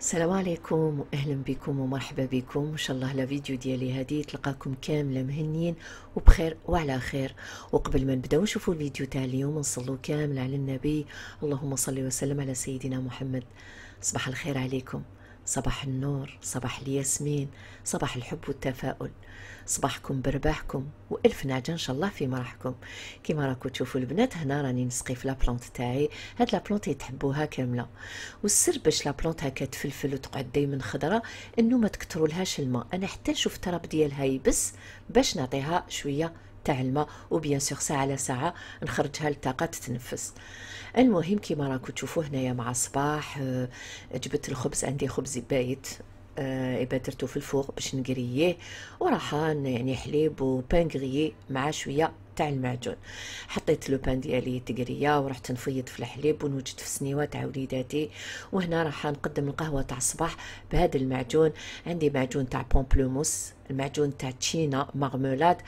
السلام عليكم واهلا بكم ومرحبا بكم ان شاء الله فيديو ديالي هذه تلقاكم كامله مهنيين وبخير وعلى خير وقبل ما نبداو نشوفوا الفيديو تاع اليوم نصلوا كامل على النبي اللهم صل وسلم على سيدنا محمد صباح الخير عليكم صباح النور صباح الياسمين صباح الحب والتفاؤل صباحكم برباحكم والف نعجه ان شاء الله في مرحكم كما راكم تشوفوا البنات هنا راني نسقي في لابلونت تاعي هاد لابلونت يتحبوها كامله والسر باش لابلونت هكا تفلفل وتقعد دايما خضره انه ما تكترولهاش الماء انا حتى نشوف التراب ديالها يبس باش نعطيها شويه تاع الماء وبيان سور ساعه على ساعه نخرجها للطاقه تتنفس المهم كيما راكم تشوفوا هنايا مع الصباح آه، جبت الخبز عندي خبز بايت ايبا آه، درتو في الفوق باش نقرييه وراح يعني حليب وبان مع شويه تاع المعجون حطيت لوبان ديالي تقريه ورحت نفيض في الحليب ونوجد في سنيوه تاع وليداتي وهنا راح نقدم القهوه تاع الصباح بهذا المعجون عندي معجون تاع بومبلوموس المعجون تاع تشينا مغمولات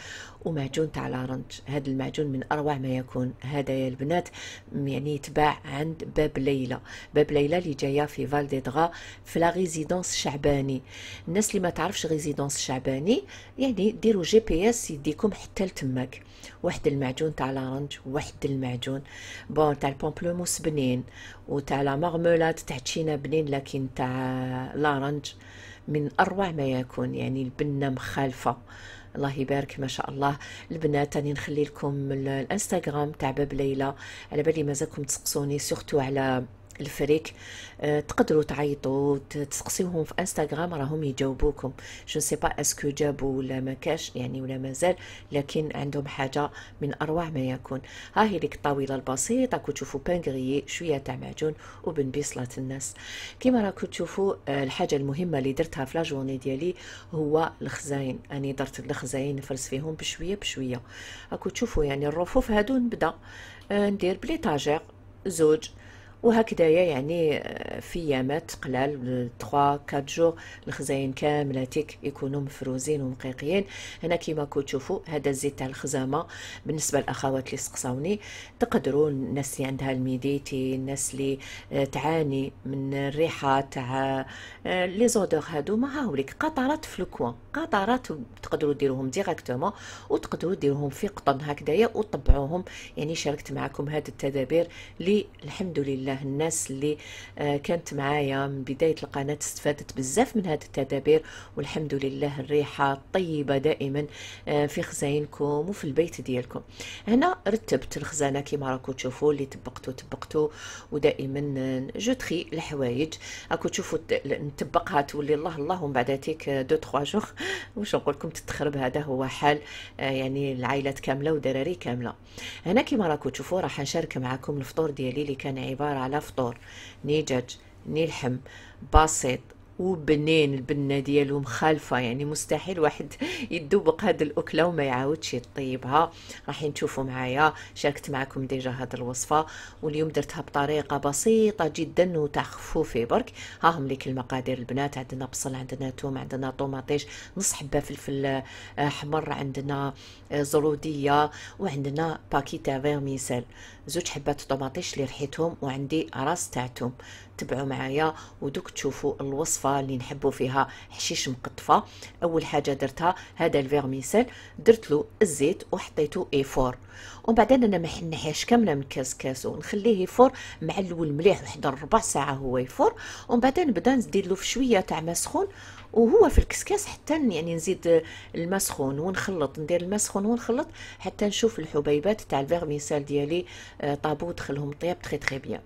ومعجون تاع لارنج هذا المعجون من اروع ما يكون هذا يا البنات يعني يتباع عند باب ليلى باب ليلى اللي جايه في فال ديدغا في لا ريزيدونس شعباني الناس اللي ما تعرفش ريزيدونس شعباني يعني ديروا جي بي اس يديكم حتى لتماك وحد المعجون تاع لارنج وحد المعجون بون تاع البومبلوموس بنين وتاع لا مارمولاد تاع تشينا بنين لكن تاع لارنج من اروع ما يكون يعني البنه مخالفه الله يبارك ما شاء الله البنات راني نخلي لكم الانستغرام تاع باب ليلى على بالي مازالكم تسقسوني سورتو على الفريك آه، تقدروا تعيطوا تسقسيوهم في انستغرام راهم يجاوبوكم جو سي با اسكو جابوا ولا ما كاش يعني ولا مازال لكن عندهم حاجه من اروع ما يكون ها هي ديك الطاوله البسيطه كنتو تشوفوا بانغريي شويه تاع معجون وبنبي صلاه الناس كيما راكو تشوفوا آه، الحاجه المهمه اللي درتها في جورني ديالي هو الخزاين اني درت الخزاين نفرز فيهم بشويه بشويه راكو تشوفوا يعني الرفوف هادو نبدا آه، ندير بليطاجير زوج وهكذا يعني آه، في يامات قلال 3 4 جور الخزاين كاملاتك يكونوا مفروزين ومقيقين هنا كيما كنتو تشوفوا هذا الزيت تاع الخزامه بالنسبه للاخوات اللي سقساوني تقدروا الناس اللي عندها الميديتي الناس اللي آه، تعاني من الريحه تاع آه، لي زودور هادو ما هاوليك قطرات في الكوان قطرات تقدروا ديروهم ديريكتومون وتقدروا ديروهم في قطن هكذايا وطبعوهم يعني شاركت معكم هاد التدابير اللي الحمد لله لله الناس اللي آه، كانت معايا من بداية القناة استفادت بزاف من هذه التدابير والحمد لله الريحة الطيبة دائما آه، في خزاينكم وفي البيت ديالكم هنا رتبت الخزانة كما راكو تشوفوا اللي طبقتو طبقتو ودائما جو تري الحوايج راكو تشوفوا نطبقها تولي الله الله ومن بعد تيك آه، دو تخوا جوغ واش نقول لكم تتخرب هذا هو حال يعني العائلات كامله ودراري كامله هنا كما راكو تشوفوا راح نشارك معكم الفطور ديالي اللي كان عباره على فطور نيجج دجاج ني لحم بسيط وبنين البنه ديالو مخالفه يعني مستحيل واحد يدوبق هاد الاكله وما يعاودش يطيبها راح نشوفوا معايا شاركت معكم ديجا هاد الوصفه واليوم درتها بطريقه بسيطه جدا وتخفو خفوفي برك ها هم ليك المقادير البنات عندنا بصل عندنا توم عندنا طوماطيش نص حبه فلفل آه، احمر عندنا آه، زروديه وعندنا باكيتا فيرميسيل زوج حبات طوماطيش اللي رحيتهم وعندي راس تاع توم تبعوا معايا ودوك تشوفوا الوصفه اللي نحبوا فيها حشيش مقطفه اول حاجه درتها هذا الفيرميسيل درت له الزيت وحطيته اي فور ومن بعد انا ما كامله من كاس كاسو نخليه يفور مع الاول مليح واحد ربع ساعه هو يفور ومن بعد نبدا نزيد له في شويه تاع ما سخون وهو في الكسكاس حتى يعني نزيد الماء سخون ونخلط ندير الماء سخون ونخلط حتى نشوف الحبيبات تاع الفيرميسال ديالي طابو دخلهم طياب تخي تخي بيان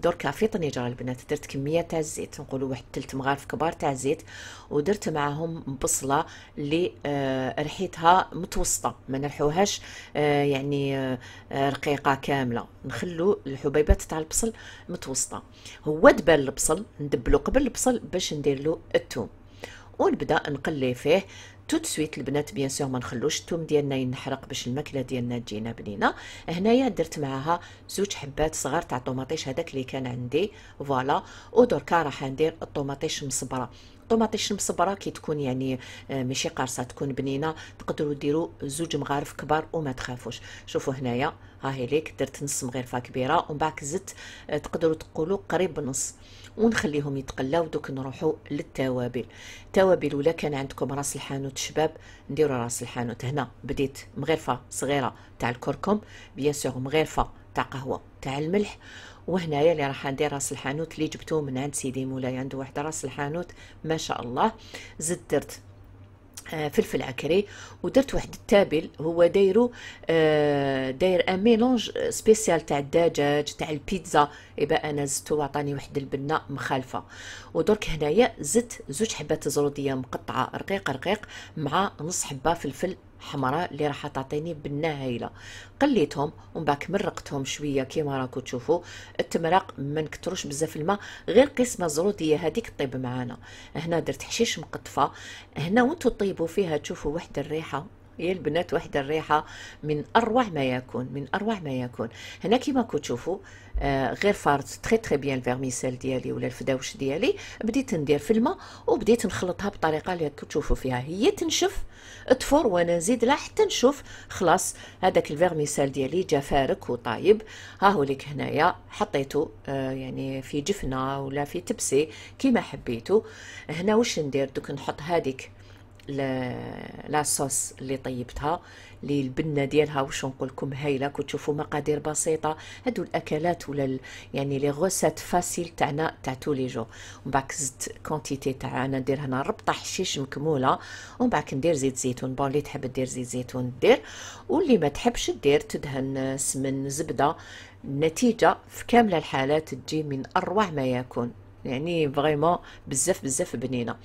دركا في طنجره البنات درت كميه تاع الزيت نقولوا واحد ثلث مغارف كبار تاع الزيت ودرت معاهم بصله اللي آه، ريحتها متوسطه ما نرحوهاش آه، يعني آه، رقيقه كامله نخلو الحبيبات تاع البصل متوسطه هو دبل البصل ندبلو قبل البصل باش ندير له الثوم ونبدا نقلي فيه توت سويت البنات بيان سور ما نخلوش الثوم ديالنا ينحرق باش الماكله ديالنا تجينا بنينه هنايا درت معاها زوج حبات صغار تاع طوماطيش هذاك اللي كان عندي فوالا ودركا راح ندير الطوماطيش مصبره الطوماطيش المصبره كي تكون يعني آه، ماشي قارصه تكون بنينه تقدروا ديروا زوج مغارف كبار وما تخافوش شوفوا هنايا ها هي ليك درت نص مغرفه كبيره ومن بعد زدت آه، تقدروا تقولوا قريب نص ونخليهم يتقلاو دوك نروحوا للتوابل التوابل ولا كان عندكم راس الحانوت شباب نديروا راس الحانوت هنا بديت مغرفه صغيره تاع الكركم بيان سور مغرفه تاع قهوه تاع الملح وهنايا اللي راح ندير راس الحانوت اللي جبتوه من عند سيدي مولاي عنده واحد راس الحانوت ما شاء الله زد درت آه، فلفل عكري ودرت واحد التابل هو دايرو آه، داير ان ميلونج سبيسيال تاع الدجاج تاع البيتزا يبقى انا زدتو وعطاني واحد البنه مخالفه ودرك هنايا زدت زوج حبات زروديه مقطعه رقيق رقيق مع نص حبه فلفل حمراء اللي راح تعطيني بنه هايله قليتهم ومن بعد مرقتهم شويه كيما راكم تشوفوا التمرق ما نكتروش بزاف الماء غير قسمه زروديه هذيك طيب معانا هنا درت حشيش مقطفه هنا وانتم طيبوا فيها تشوفوا واحد الريحه هي البنات واحدة الريحة من أروع ما يكون من أروع ما يكون هنا كيما كتشوفوا آه غير فارت تخي تخي بيان الفيرميسيل ديالي ولا الفداوش ديالي بديت ندير في الماء وبديت نخلطها بطريقة اللي كتشوفوا فيها هي تنشف تفور وانا نزيد لها حتى نشوف خلاص هذاك الفيرميسيل ديالي جا فارك وطايب ها هو ليك هنايا حطيته آه يعني في جفنه ولا في تبسي كيما حبيتو هنا واش ندير دوك نحط هذيك لاصوص اللي طيبتها اللي البنه ديالها واش نقول لكم هايله كتشوفوا مقادير بسيطه هادو الاكلات ولا يعني لي غوسات فاسيل تاعنا تاع تو لي جو ومن بعد زدت كونتيتي تاع انا ندير هنا ربطه حشيش مكموله ومن بعد ندير زيت زيتون بون اللي تحب دير زيت زيتون دير واللي ما تحبش دير تدهن سمن زبده النتيجه في كامل الحالات تجي من اروع ما يكون يعني فريمون بزاف بزاف بنينه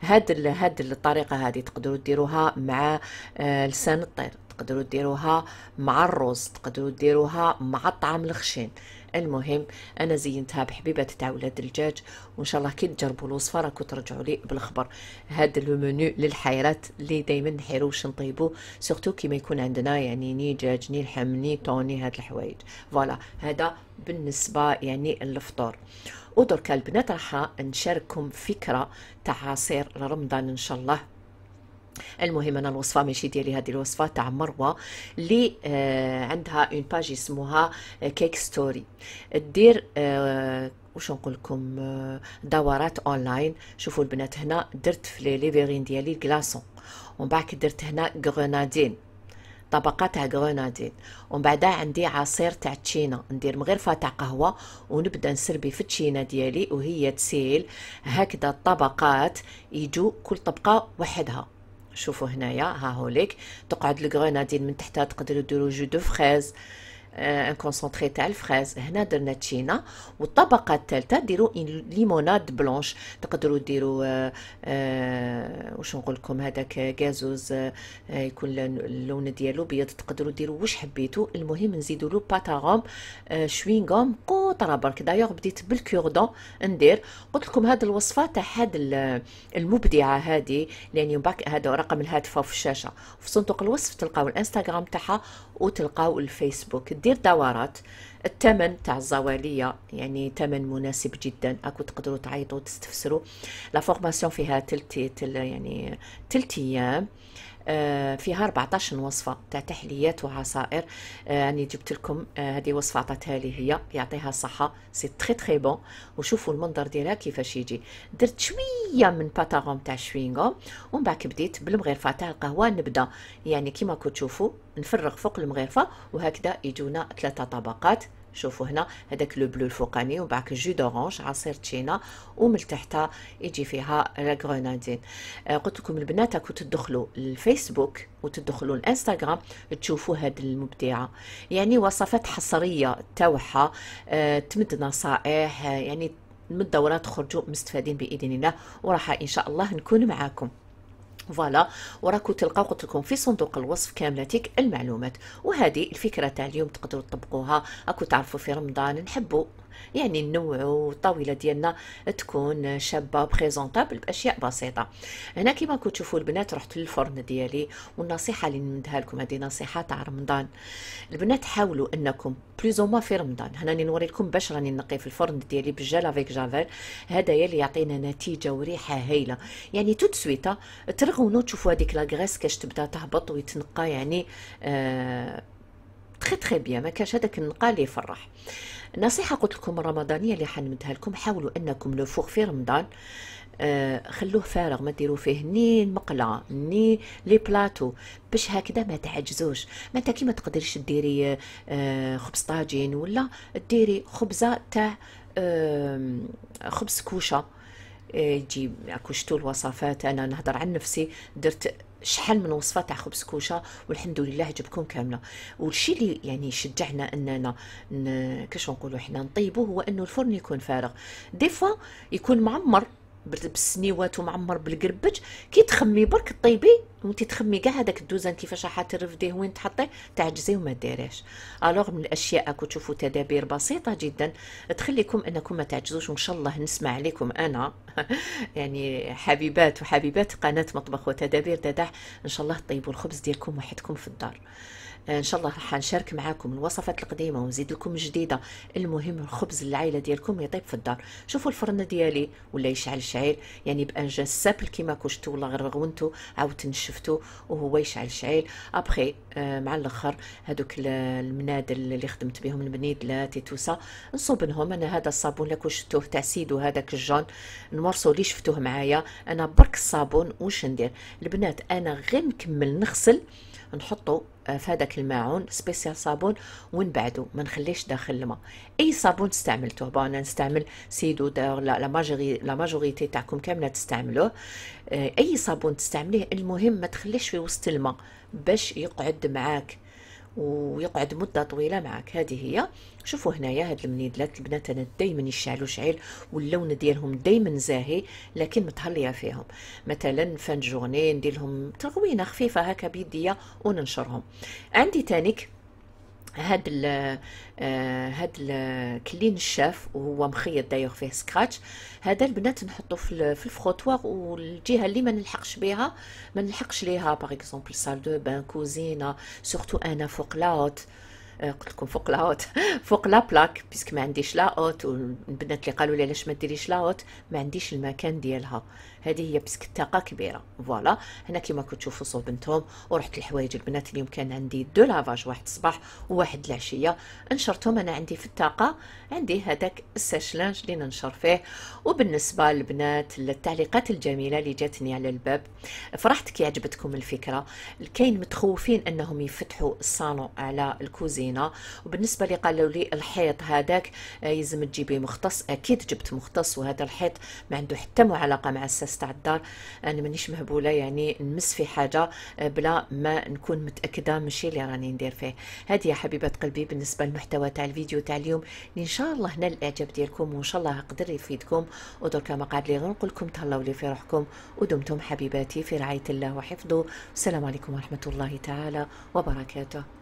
هاد ال هاد الطريقه هذه تقدروا ديروها مع آه لسان الطير تقدروا ديروها مع الرز تقدروا ديروها مع الطعام الخشين المهم انا زينتها بحبيبات تاع ولاد الدجاج وان شاء الله كي تجربوا الوصفه راكو ترجعوا لي بالخبر هذا المنيو للحيرات اللي دائما نحيرو واش نطيبو سورتو كيما يكون عندنا يعني ني دجاج ني لحم ني طوني هاد الحوايج فوالا هذا بالنسبه يعني للفطور ودركا البنات راح نشارككم فكره تاع عصير رمضان ان شاء الله المهم انا الوصفه ماشي ديالي هذه الوصفه تاع مروه اللي آه عندها اون باج اسمها كيك ستوري دير آه واش نقول لكم آه، دورات اونلاين شوفوا البنات هنا درت في لي فيغين ديالي كلاصون ومن بعد درت هنا غرنادين طبقه تاع غرنادين ومن بعد عندي عصير تاع تشينا ندير مغرفه تاع قهوه ونبدا نسربي في التشينا ديالي وهي تسيل هكذا الطبقات يجو كل طبقه وحدها شوفوا هنايا ها هوليك ليك تقعد الكرونادين من تحتها تقدروا ديروا جو دو فريز ان كونسونطري تاع الفريز هنا درنا تشينا والطبقه الثالثه ديروا ليموناد بلونش تقدروا ديروا آه،, آه واش نقول لكم هذاك غازوز آه، يكون اللون ديالو بيض تقدروا ديروا واش حبيتوا المهم نزيدوا له باتاغوم شوينغوم قطره برك دايوغ بديت بالكوردون ندير قلت لكم هذه الوصفه تاع هاد المبدعه هذه لاني يعني باك هذا رقم الهاتف في الشاشه في صندوق الوصف تلقاو الانستغرام تاعها وتلقاو الفيسبوك دير دورات الثمن تاع الزواليه يعني ثمن مناسب جدا اكو تقدروا تعيطوا وتستفسروا لا فورماسيون فيها تلتي تل يعني تلت ايام آه، فيها 14 وصفه تاع تحليات وعصائر راني آه، جبت لكم آه، هذه وصفه عطاتها لي هي يعطيها الصحه سي تري تري بون وشوفوا المنظر ديالها كيفاش يجي درت شويه من باتاغون تاع شوينغوم ومن بعد بديت بالمغرفه تاع القهوه نبدا يعني كيما كتشوفوا تشوفوا نفرغ فوق المغرفه وهكذا يجونا ثلاثه طبقات شوفوا هنا هذاك لو بلو الفوقاني وبعد جو دورانج عصير تشينا ومن تحتها يجي فيها لا غرونادين آه، قلت لكم البنات راكم تدخلوا الفيسبوك وتدخلوا الانستغرام تشوفوا هذه المبدعه يعني وصفات حصريه توحة آه، تمد نصائح آه، يعني من الدورات خرجوا مستفادين باذن الله وراح ان شاء الله نكون معاكم فوالا وراكو تلقاو قلت لكم في صندوق الوصف كاملاتك المعلومات وهذه الفكره تاع اليوم تقدروا تطبقوها راكو تعرفوا في رمضان نحبوا يعني نوعوا الطاوله ديالنا تكون شابه بريزونطابل باشياء بسيطه هنا كما كتشوفوا تشوفوا البنات رحت للفرن ديالي والنصيحه اللي نمدها لكم هذه نصيحه تاع رمضان البنات حاولوا انكم ما في رمضان هنا نوري لكم باش راني نقي في الفرن ديالي بالجل افيك جافيل هدايا اللي يعطينا نتيجه وريحه هايله يعني توت سويتا ترغونو تشوفوا هذيك لا كاش تبدا تهبط ويتنقى يعني آه تخي تخي بيان ما كانش هذاك النقا اللي يفرح نصيحه قلت لكم رمضانيه اللي حنمدها لكم حاولوا انكم لو فوق في رمضان آه خلوه فارغ ما ديروا فيه ني المقلة ني لي بلاطو باش هكذا ما تعجزوش ما انت كيما ما تقدريش ديري آه خبز طاجين ولا ديري خبزه تاع آه خبز كوشه تجي آه، كوشتو الوصفات انا نهضر عن نفسي درت شحال من وصفه تاع خبز كوشه والحمد لله جبكم كامله والشيء اللي يعني شجعنا اننا كاش نقولوا حنا نطيبوه هو انه الفرن يكون فارغ دي فوا يكون معمر بالسنيوات ومعمر بالقربج كي تخمي برك طيبي وانت تخمي كاع هذاك الدوزان كيفاش ترفديه وين تحطيه تعجزي وما ديريش الوغ من الاشياء كو تشوفوا تدابير بسيطه جدا تخليكم انكم ما تعجزوش وان شاء الله نسمع عليكم انا يعني حبيبات وحبيبات قناه مطبخ وتدابير داداح ان شاء الله طيبوا الخبز ديالكم وحدكم في الدار ان شاء الله حنشارك معاكم الوصفات القديمه ونزيد لكم جديده المهم الخبز العائله ديالكم يطيب في الدار شوفوا الفرن ديالي ولا يشعل شعيل يعني بانجا سابل كيما كشتو ولا غير رغونتو عاودت نشفتو وهو يشعل شعيل ابخي آه، مع الاخر هذوك المنادل اللي خدمت بهم المنيدلات توسا نصوبنهم انا هذا الصابون لكو شفتوه تاع سيدو هذاك الجون المرصو اللي شفتوه معايا انا برك الصابون واش ندير البنات انا غير نكمل نغسل نحطو آه، في هذاك الماعون سبيسيال صابون ونبعدو ما نخليش داخل الماء اي صابون استعملتوه بون انا نستعمل سيدو دور لا ماجوري لا ماجوريتي تاعكم كامله تستعملوه آه، اي صابون تستعمليه المهم ما تخليش في وسط الماء باش يقعد معاك ويقعد مده طويله معك هذه هي شوفوا هنايا هاد المنيدلات البنات انا دائما يشعلوا شعيل واللون ديالهم دائما زاهي لكن متهليه فيهم مثلا فان جورني ندير لهم تغوينه خفيفه هكا بيديه وننشرهم عندي تانيك هاد ال آه، هاد الكلين الشاف وهو مخيط دايوغ فيه سكراتش هذا البنات نحطو في في الفروتوار والجهه اللي ما نلحقش بها ما نلحقش ليها باغ اكزومبل سال دو بان كوزينه سورتو انا فوق لاوت قلت لكم فوق لاوت فوق لا بلاك بيسك ما عنديش لاوت والبنات اللي قالوا لي علاش ما ديريش لاوت ما عنديش المكان ديالها هذه هي بسك طاقه كبيره فوالا هنا كما كتشوفوا صوبنتهم ورحت لحوايج البنات اليوم كان عندي دو لافاج واحد الصباح وواحد العشيه نشرتهم انا عندي في الطاقه عندي هذاك الساشلانج اللي ننشر فيه وبالنسبه للبنات للتعليقات الجميله اللي جاتني على الباب فرحت كي عجبتكم الفكره كاين متخوفين انهم يفتحوا الصالون على الكوزينه وبالنسبه اللي قالوا لي الحيط هذاك آه، يلزم تجيبي مختص اكيد جبت مختص وهذا الحيط ما عنده حتى معلقه مع الساس تاع الدار آه، انا مانيش مهبوله يعني نمس في حاجه آه، بلا ما نكون متاكده من الشيء اللي راني ندير فيه هذه يا حبيبه قلبي بالنسبه للمحتوى تاع الفيديو تاع اليوم ان شاء الله هنا الاعجاب ديالكم وان شاء الله قدر يفيدكم ودركا ما قاعد لي غير نقول لكم تهلاو لي في روحكم ودمتم حبيباتي في رعايه الله وحفظه السلام عليكم ورحمه الله تعالى وبركاته